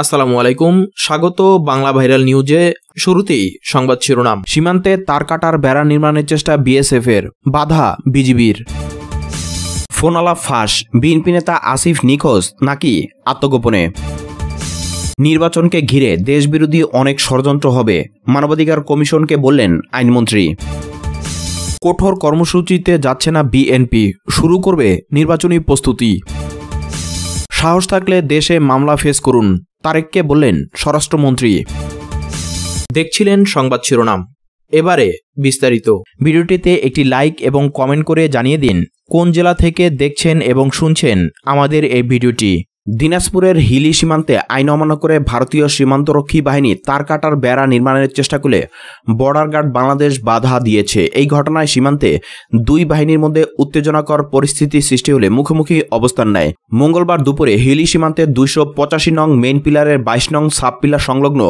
আসসালামু আলাইকুম স্বাগত বাংলা ভাইরাল নিউজে শুরুতেই সংবাদ শিরোনাম সীমান্তে তার কাটার বেড়া নির্মাণের চেষ্টা বিএসএফ এর বাধা বিজিবির ফোনালা ফাঁস বিএনপি নেতা আসিফ নিখোঁজ নাকি আত্মগোপনে নির্বাচনকে ঘিরে দেশবিরোধী অনেক ষড়যন্ত্র হবে মানবাধিকার কমিশনকে বললেন আইনমন্ত্রী কঠোর কর্মসূচিতে যাচ্ছে না বিএনপি শুরু করবে নির্বাচনী প্রস্তুতি সাহস থাকলে দেশে মামলা ফেস করুন তারেককে বললেন স্বরাষ্ট্রমন্ত্রী দেখছিলেন সংবাদ শিরোনাম এবারে বিস্তারিত ভিডিওটিতে একটি লাইক এবং কমেন্ট করে জানিয়ে দিন কোন জেলা থেকে দেখছেন এবং শুনছেন আমাদের এই ভিডিওটি দিনাজপুরের হিলি সীমান্তে আইন অমান্য করে ভারতীয় সীমান্তরক্ষী বাহিনী তার কাটার বেড়া নির্মাণের চেষ্টা করলে বর্ডার গার্ড বাংলাদেশ বাধা দিয়েছে এই ঘটনায় সীমান্তে দুই বাহিনীর মধ্যে উত্তেজনাকর পরিস্থিতি সৃষ্টি হলে মুখোমুখি অবস্থান নেয় মঙ্গলবার দুপুরে হিলি সীমান্তে দুইশো পঁচাশি নং মেইন পিলারের বাইশ নং সাব পিলার সংলগ্ন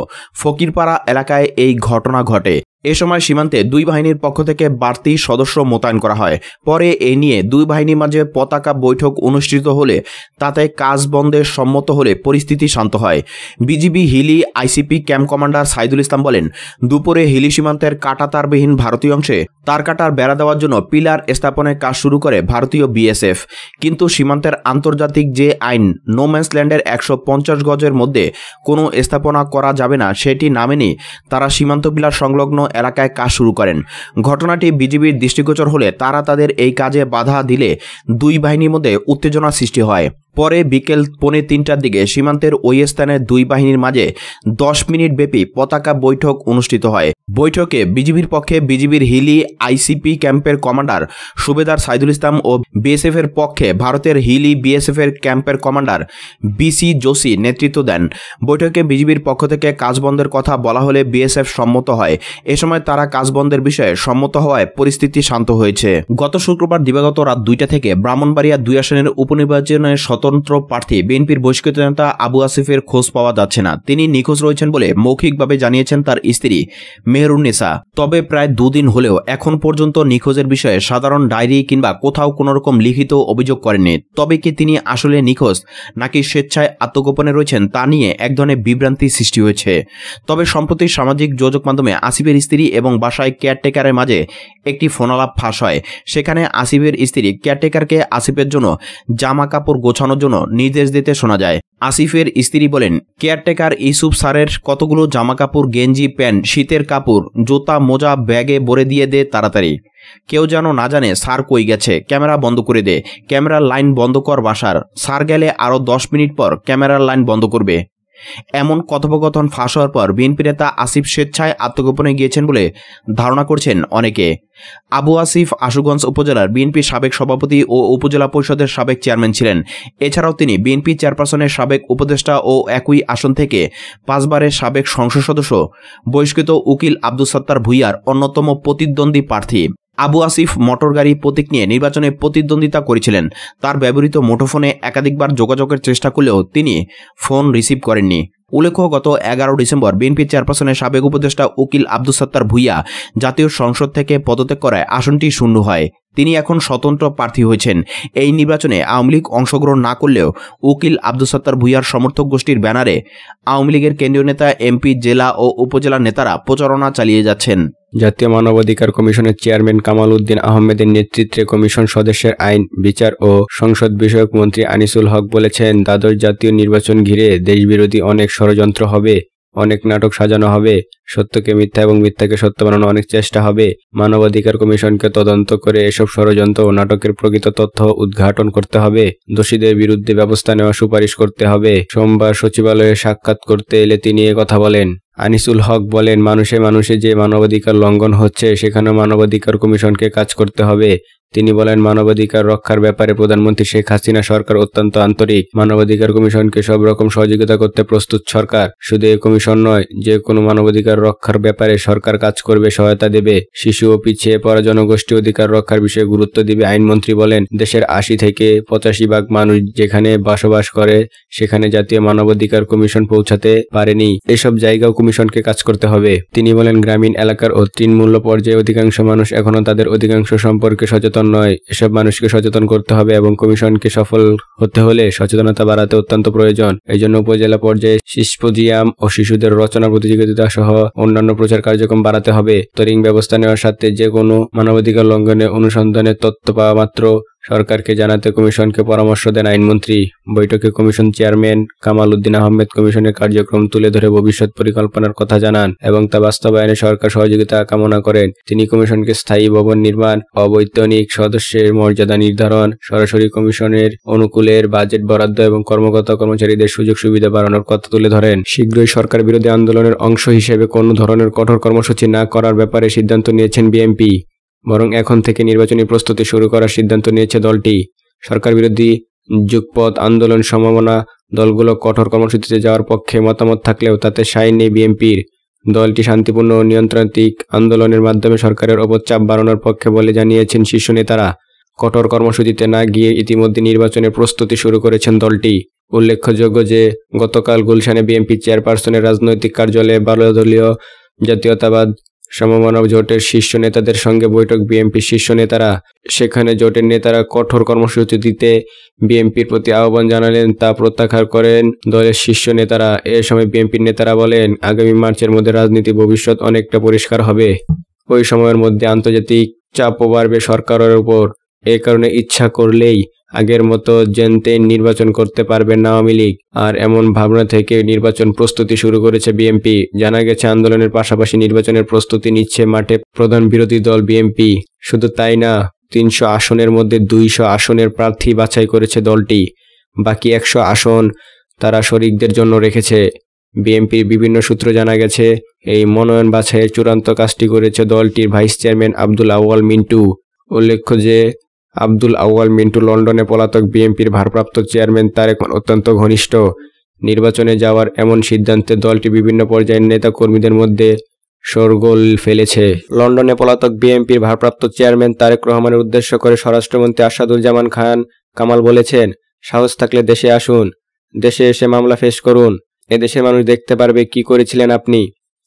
ফকিরপাড়া এলাকায় এই ঘটনা ঘটে এ সময় সীমান্তে দুই বাহিনীর পক্ষ থেকে বাড়তি সদস্য মোতায়েন করা হয় পরে এ নিয়ে দুই বাহিনীর মাঝে পতাকা বৈঠক অনুষ্ঠিত হলে তাতে কাজ বন্ধে সম্মত হলে পরিস্থিতি শান্ত হয় BGB Hili ICP camp commander Saidul Islam বলেন দুপুরে হিলি সীমান্তের কাটাতারবিহীন ভারতীয় অংশে তার কাটার বেড়া দেওয়ার জন্য পিলার স্থাপনের কাজ শুরু করে ভারতীয় বিএসএফ কিন্তু সীমান্তের আন্তর্জাতিক যে আইন নোম্যান্সল্যান্ডের একশো পঞ্চাশ গজের মধ্যে কোনো স্থাপনা করা যাবে না সেটি নামেনি তারা সীমান্ত পিলার সংলগ্ন এলাকায় কাজ শুরু করেন ঘটনাটি বিজিবির দৃষ্টিগোচর হলে তারা তাদের এই কাজে বাধা দিলে দুই বাহিনীর মধ্যে উত্তেজনা সৃষ্টি হয় পরে বিকেল পৌনে তিনটার দিকে সীমান্তের ওই স্থানে দুই বাহিনীর মাঝে দশ মিনিট ব্যাপী পতাকা বৈঠক অনুষ্ঠিত হয় বৈঠকে বিজিবির পক্ষে বিজিবির হিলি আইসিপি ক্যাম্পের কমান্ডার সুবেদার সাইদুল ইসলাম ও বিএসএফ এর পক্ষে ভারতের হিলি বিএসএফ এর ক্যাম্পের কমান্ডার বিসি যোশী নেতৃত্ব দেন বৈঠকে বিজিবির পক্ষ থেকে কাজ বন্ধের কথা বলা হলে বিএসএফ সম্মত হয় এ সময় তারা কাজ বন্ধের বিষয়ে সম্মত হওয়ায় পরিস্থিতি শান্ত হয়েছে গত শুক্রবার দিবাগত রাত দুইটা থেকে ব্রাহ্মণবাড়িয়া দুই আসনের উপনির্বাচনে স্বতন্ত্র প্রার্থী বিএনপির বহিষ্কৃত নেতা আবু আসিফের খোঁজ পাওয়া যাচ্ছে না তিনি নিখোঁজ রয়েছেন বলে মৌখিকভাবে জানিয়েছেন তার স্ত্রী মেহরুন্নেসা তবে প্রায় দুদিন হলেও এখন পর্যন্ত নিখোঁজের বিষয়ে সাধারণ ডায়েরি কিংবা কোথাও কোনোরকম লিখিত অভিযোগ করেননি তবে কি তিনি আসলে নিখোঁজ নাকি স্বেচ্ছায় আত্মগোপনে রয়েছেন তা নিয়ে এক ধরনের বিভ্রান্তি সৃষ্টি হয়েছে তবে সম্প্রতি সামাজিক যোগাযোগ মাধ্যমে আসিফের স্ত্রী এবং বাসায় কেয়ারটেকারের মাঝে একটি ফোনালাপ ফাঁস হয় সেখানে আসিফের স্ত্রী কেয়ারটেকারকে আসিফের জন্য জামা কাপড় গোছানো জানানোর জন্য নির্দেশ দিতে শোনা যায় আসিফের স্ত্রী বলেন কেয়ারটেকার ইসুফ স্যারের কতগুলো জামাকাপড় গেঞ্জি প্যান্ট শীতের কাপড় জুতা মোজা ব্যাগে ভরে দিয়ে দে তাড়াতাড়ি কেউ যেন না জানে সার কই গেছে ক্যামেরা বন্ধ করে দে ক্যামেরার লাইন বন্ধ কর বাসার সার গেলে আরও দশ মিনিট পর ক্যামেরার লাইন বন্ধ করবে এমন কথোপকথন ফাঁস হওয়ার পর বিএনপি নেতা আসিফ স্বেচ্ছায় আত্মগোপনে গিয়েছেন বলে ধারণা করছেন অনেকে আবু আসিফ আশুগঞ্জ উপজেলার বিএনপির সাবেক সভাপতি ও উপজেলা পরিষদের সাবেক চেয়ারম্যান ছিলেন এছাড়াও তিনি বিএনপি চেয়ারপারসনের সাবেক উপদেষ্টা ও একই আসন থেকে পাঁচবারের সাবেক সংসদ সদস্য বহিষ্কৃত উকিল আব্দুল সত্তার ভুইয়ার অন্যতম প্রতিদ্বন্দ্বী প্রার্থী আবু আসিফ মোটর গাড়ি প্রতীক নিয়ে নির্বাচনে প্রতিদ্বন্দ্বিতা করেছিলেন তার ব্যবহৃত মুঠোফোনে একাধিকবার যোগাযোগের চেষ্টা করলেও তিনি ফোন রিসিভ করেননি উল্লেখ্য গত এগারো ডিসেম্বর বিএনপি চেয়ারপারসনের সাবেক উপদেষ্টা উকিল আব্দুল সত্তার ভুইয়া জাতীয় সংসদ থেকে পদত্যাগ করায় আসনটি শূন্য হয় তিনি এখন স্বতন্ত্র প্রার্থী হয়েছেন এই নির্বাচনে আওয়ামী লীগ অংশগ্রহণ না করলেও উকিল আব্দুল সত্তার ভুইয়ার সমর্থক গোষ্ঠীর ব্যানারে আওয়ামী লীগের কেন্দ্রীয় নেতা এমপি জেলা ও উপজেলা নেতারা প্রচারণা চালিয়ে যাচ্ছেন জাতীয় মানবাধিকার কমিশনের চেয়ারম্যান কামাল উদ্দিন আহমেদের নেতৃত্বে কমিশন সদস্যের আইন বিচার ও সংসদ বিষয়ক মন্ত্রী আনিসুল হক বলেছেন দ্বাদশ জাতীয় নির্বাচন ঘিরে দেশবিরোধী অনেক ষড়যন্ত্র হবে অনেক নাটক সাজানো হবে সত্যকে মিথ্যা এবং মিথ্যাকে সত্য বানানো অনেক চেষ্টা হবে মানবাধিকার কমিশনকে তদন্ত করে এসব ষড়যন্ত্র ও নাটকের প্রকৃত তথ্য উদ্ঘাটন করতে হবে দোষীদের বিরুদ্ধে ব্যবস্থা নেওয়া সুপারিশ করতে হবে সোমবার সচিবালয়ে সাক্ষাৎ করতে এলে তিনি কথা বলেন আনিসুল হক বলেন মানুষে মানুষে যে মানবাধিকার লঙ্ঘন হচ্ছে সেখানে মানবাধিকার কমিশনকে কাজ করতে হবে তিনি বলেন মানবাধিকার রক্ষার ব্যাপারে প্রধানমন্ত্রী শেখ হাসিনা সরকার অত্যন্ত আন্তরিক মানবাধিকার কমিশনকে সব রকম সহযোগিতা করতে প্রস্তুত সরকার শুধু এ কমিশন নয় যে কোনো মানবাধিকার রক্ষার ব্যাপারে সরকার কাজ করবে সহায়তা দেবে শিশু ও পিছিয়ে পড়া জনগোষ্ঠী অধিকার রক্ষার বিষয়ে গুরুত্ব দিবে আইনমন্ত্রী বলেন দেশের আশি থেকে পঁচাশি ভাগ মানুষ যেখানে বসবাস করে সেখানে জাতীয় মানবাধিকার কমিশন পৌঁছাতে পারেনি এসব জায়গাও কমিশনকে কাজ করতে হবে তিনি বলেন গ্রামীণ এলাকার ও তৃণমূল্য পর্যায়ে অধিকাংশ মানুষ এখনও তাদের অধিকাংশ সম্পর্কে সচেতন সচেতন নয় এসব মানুষকে সচেতন করতে হবে এবং কমিশনকে সফল হতে হলে সচেতনতা বাড়াতে অত্যন্ত প্রয়োজন এই জন্য উপজেলা পর্যায়ে শিষ্পজিয়াম ও শিশুদের রচনা প্রতিযোগিতা সহ অন্যান্য প্রচার কার্যক্রম বাড়াতে হবে তরিং ব্যবস্থা নেওয়ার সাথে যে কোনো মানবাধিকার লঙ্ঘনে অনুসন্ধানের তথ্য পাওয়া মাত্র সরকারকে জানাতে কমিশনকে পরামর্শ দেন আইনমন্ত্রী বৈঠকে কমিশন চেয়ারম্যান কামাল উদ্দিন আহমেদ কমিশনের কার্যক্রম তুলে ধরে ভবিষ্যৎ পরিকল্পনার কথা জানান এবং তা বাস্তবায়নে সরকার সহযোগিতা কামনা করেন তিনি কমিশনকে স্থায়ী ভবন নির্মাণ অবৈতনিক সদস্যের মর্যাদা নির্ধারণ সরাসরি কমিশনের অনুকূলের বাজেট বরাদ্দ এবং কর্মকর্তা কর্মচারীদের সুযোগ সুবিধা বাড়ানোর কথা তুলে ধরেন শীঘ্রই সরকার বিরোধী আন্দোলনের অংশ হিসেবে কোনো ধরনের কঠোর কর্মসূচি না করার ব্যাপারে সিদ্ধান্ত নিয়েছেন বিএমপি বরং এখন থেকে নির্বাচনী প্রস্তুতি শুরু করার সিদ্ধান্ত নিয়েছে দলটি সরকার বিরোধী যুগপথ আন্দোলন সম্ভাবনা দলগুলো কঠোর কর্মসূচিতে যাওয়ার পক্ষে মতামত থাকলেও তাতে সায় নেই বিএনপির দলটি শান্তিপূর্ণ ও আন্দোলনের মাধ্যমে সরকারের ওপর বাড়ানোর পক্ষে বলে জানিয়েছেন শীর্ষ নেতারা কঠোর কর্মসূচিতে না গিয়ে ইতিমধ্যে নির্বাচনের প্রস্তুতি শুরু করেছেন দলটি উল্লেখযোগ্য যে গতকাল গুলশানে বিএনপি চেয়ারপারসনের রাজনৈতিক কার্যালয়ে বারো দলীয় জাতীয়তাবাদ সমমানব জোটের শীর্ষ নেতাদের সঙ্গে বৈঠক বিএনপি শীর্ষ নেতারা সেখানে জোটের নেতারা কঠোর কর্মসূচি দিতে বিএনপির প্রতি আহ্বান জানালেন তা প্রত্যাখ্যান করেন দলের শীর্ষ নেতারা এ সময় বিএনপির নেতারা বলেন আগামী মার্চের মধ্যে রাজনীতি ভবিষ্যৎ অনেকটা পরিষ্কার হবে ওই সময়ের মধ্যে আন্তর্জাতিক চাপও বাড়বে সরকারের উপর এ কারণে ইচ্ছা করলেই আগের মতো জেনতেন নির্বাচন করতে পারবেন আওয়ামী লীগ আর এমন ভাবনা থেকে নির্বাচন প্রস্তুতি শুরু করেছে বিএমপি জানা গেছে আন্দোলনের পাশাপাশি নির্বাচনের প্রস্তুতি নিচ্ছে মাঠে প্রধান বিরোধী দল বিএমপি শুধু তাই না তিনশো আসনের মধ্যে দুইশো আসনের প্রার্থী বাছাই করেছে দলটি বাকি একশো আসন তারা শরিকদের জন্য রেখেছে বিএনপির বিভিন্ন সূত্র জানা গেছে এই মনোনয়ন বাছাইয়ের চূড়ান্ত কাজটি করেছে দলটির ভাইস চেয়ারম্যান আব্দুল আউয়াল মিন্টু উল্লেখ্য যে আব্দুল আউয়াল মিন্টু লন্ডনে পলাতক বিএনপির ভারপ্রাপ্ত চেয়ারম্যান তারেক অত্যন্ত ঘনিষ্ঠ নির্বাচনে যাওয়ার এমন সিদ্ধান্তে দলটি বিভিন্ন পর্যায়ের নেতাকর্মীদের মধ্যে শোরগোল ফেলেছে লন্ডনে পলাতক বিএনপির ভারপ্রাপ্ত চেয়ারম্যান তারেক রহমানের উদ্দেশ্য করে স্বরাষ্ট্রমন্ত্রী আসাদুজ্জামান খান কামাল বলেছেন সাহস থাকলে দেশে আসুন দেশে এসে মামলা ফেস করুন এদেশের মানুষ দেখতে পারবে কি করেছিলেন আপনি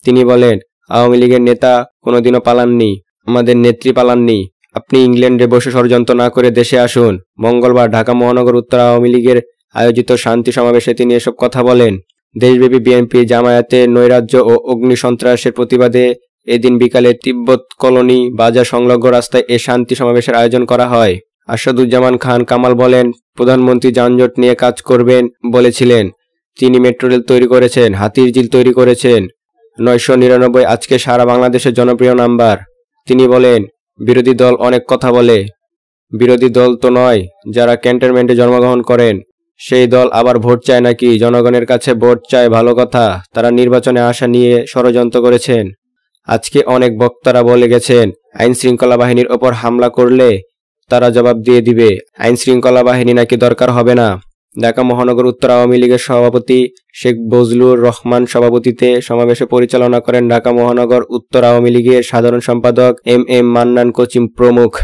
তিনি বলেন আওয়ামী লীগের নেতা কোনোদিনও পালাননি আমাদের নেত্রী পালাননি আপনি ইংল্যান্ডে বসে ষড়যন্ত্র না করে দেশে আসুন মঙ্গলবার ঢাকা মহানগর উত্তর আওয়ামী লীগের আয়োজিত শান্তি সমাবেশে তিনি এসব কথা বলেন দেশব্যাপী বিএনপি জামায়াতে নৈরাজ্য ও অগ্নি সন্ত্রাসের প্রতিবাদে এদিন বিকালে তিব্বত কলোনি বাজার সংলগ্ন রাস্তায় এ শান্তি সমাবেশের আয়োজন করা হয় আসাদুজ্জামান খান কামাল বলেন প্রধানমন্ত্রী যানজট নিয়ে কাজ করবেন বলেছিলেন তিনি মেট্রো রেল তৈরি করেছেন হাতির জিল তৈরি করেছেন নয়শো নিরানব্বই আজকে সারা বাংলাদেশের জনপ্রিয় নাম্বার তিনি বলেন বিরোধী দল অনেক কথা বলে বিরোধী দল তো নয় যারা ক্যান্টনমেন্টে জন্মগ্রহণ করেন সেই দল আবার ভোট চায় নাকি জনগণের কাছে ভোট চায় ভালো কথা তারা নির্বাচনে আসা নিয়ে ষড়যন্ত্র করেছেন আজকে অনেক বক্তারা বলে গেছেন আইন শৃঙ্খলা বাহিনীর ওপর হামলা করলে তারা জবাব দিয়ে দিবে আইন শৃঙ্খলা বাহিনী নাকি দরকার হবে না ঢাকা মহানগর উত্তর আওয়ামী লীগের সভাপতি শেখ বজলুর রহমান সভাপতিতে সমাবেশে পরিচালনা করেন ঢাকা মহানগর উত্তর আওয়ামী লীগের সাধারণ সম্পাদক এম এম মান্নান কোচিম প্রমুখ